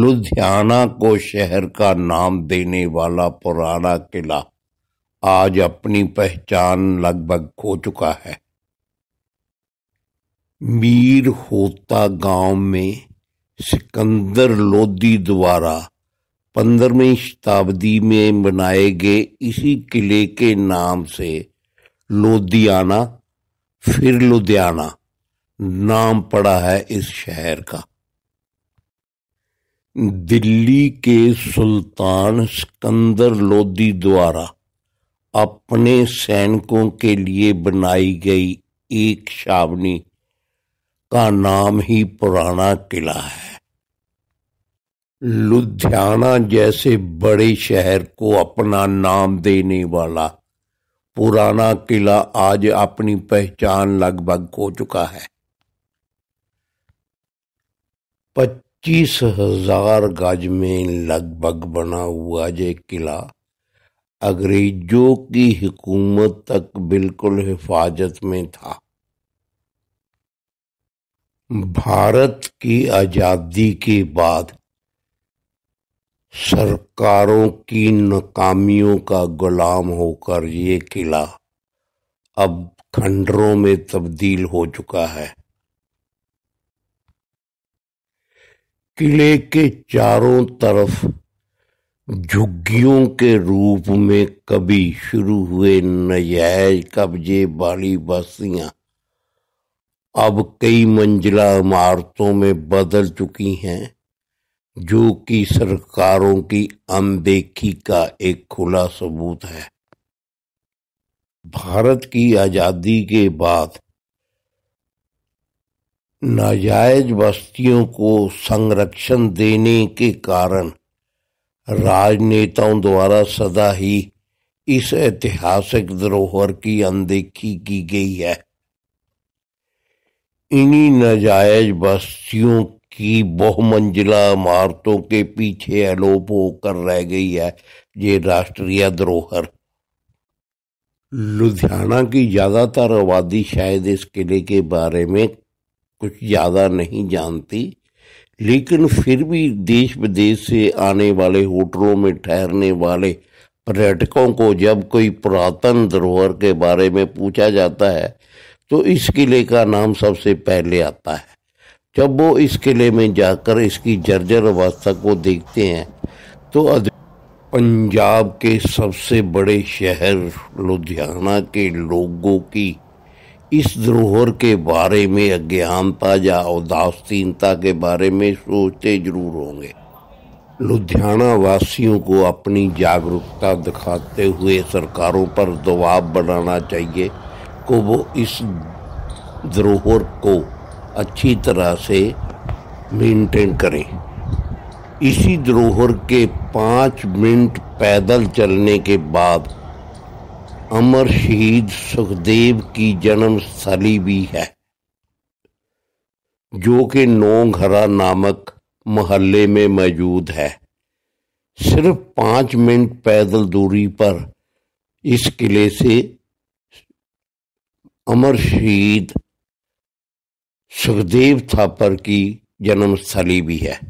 लुधियाना को शहर का नाम देने वाला पुराना किला आज अपनी पहचान लगभग खो चुका है मीर होता गांव में सिकंदर लोदी द्वारा पंद्रहवीं शताब्दी में बनाए गए इसी किले के नाम से लोधियाना फिर लुधियाना नाम पड़ा है इस शहर का दिल्ली के सुल्तान सिकंदर लोदी द्वारा अपने सैनिकों के लिए बनाई गई एक छावनी का नाम ही पुराना किला है लुधियाना जैसे बड़े शहर को अपना नाम देने वाला पुराना किला आज अपनी पहचान लगभग खो चुका है पच्चीस हजार गज में लगभग बना हुआ ये किला अंग्रेजों की हुकूमत तक बिल्कुल हिफाजत में था भारत की आजादी के बाद सरकारों की नाकामियों का गुलाम होकर ये किला अब खंडरों में तब्दील हो चुका है किले के चारों तरफ झुग्गियों के रूप में कभी शुरू हुए नजायज कब्जे वाली बस्तियां अब कई मंजिला इमारतों में बदल चुकी हैं जो कि सरकारों की अनदेखी का एक खुला सबूत है भारत की आज़ादी के बाद नाजायज बस्तियों को संरक्षण देने के कारण राजनेताओं द्वारा सदा ही इस ऐतिहासिक धरोहर की अनदेखी की गई है इन्हीं नाजायज बस्तियों की बहुमंजिला इमारतों के पीछे अलोप होकर रह गई है ये राष्ट्रीय धरोहर लुधियाना की ज़्यादातर आबादी शायद इस किले के बारे में कुछ ज़्यादा नहीं जानती लेकिन फिर भी देश विदेश से आने वाले होटलों में ठहरने वाले पर्यटकों को जब कोई पुरातन धरोहर के बारे में पूछा जाता है तो इस किले का नाम सबसे पहले आता है जब वो इस किले में जाकर इसकी जर्जर अवस्था को देखते हैं तो पंजाब के सबसे बड़े शहर लुधियाना के लोगों की इस धरोहर के बारे में अज्ञानता या उदासीनता के बारे में सोचते जरूर होंगे लुधियाना वासियों को अपनी जागरूकता दिखाते हुए सरकारों पर दबाव बनाना चाहिए को वो इस धरोहर को अच्छी तरह से मेंटेन करें इसी धरोहर के पाँच मिनट पैदल चलने के बाद अमर शहीद सुखदेव की जन्म स्थली भी है जो कि नौघरा नामक मोहल्ले में मौजूद है सिर्फ पाँच मिनट पैदल दूरी पर इस किले से अमर शहीद सुखदेव थापर की जन्मस्थली भी है